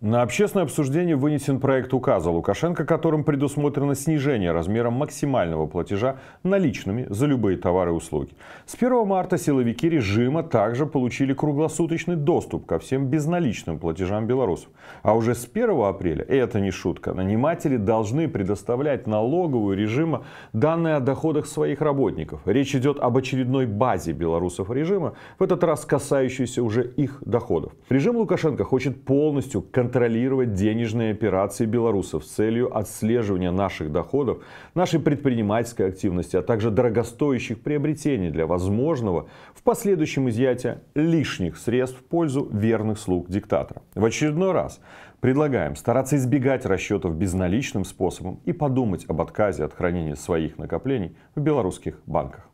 На общественное обсуждение вынесен проект указа Лукашенко, которым предусмотрено снижение размера максимального платежа наличными за любые товары и услуги. С 1 марта силовики режима также получили круглосуточный доступ ко всем безналичным платежам белорусов. А уже с 1 апреля, и это не шутка, наниматели должны предоставлять налоговую режима данные о доходах своих работников. Речь идет об очередной базе белорусов режима, в этот раз касающейся уже их доходов. Режим Лукашенко хочет полностью контролировать контролировать денежные операции белорусов с целью отслеживания наших доходов, нашей предпринимательской активности, а также дорогостоящих приобретений для возможного в последующем изъятия лишних средств в пользу верных слуг диктатора. В очередной раз Предлагаем стараться избегать расчетов безналичным способом и подумать об отказе от хранения своих накоплений в белорусских банках.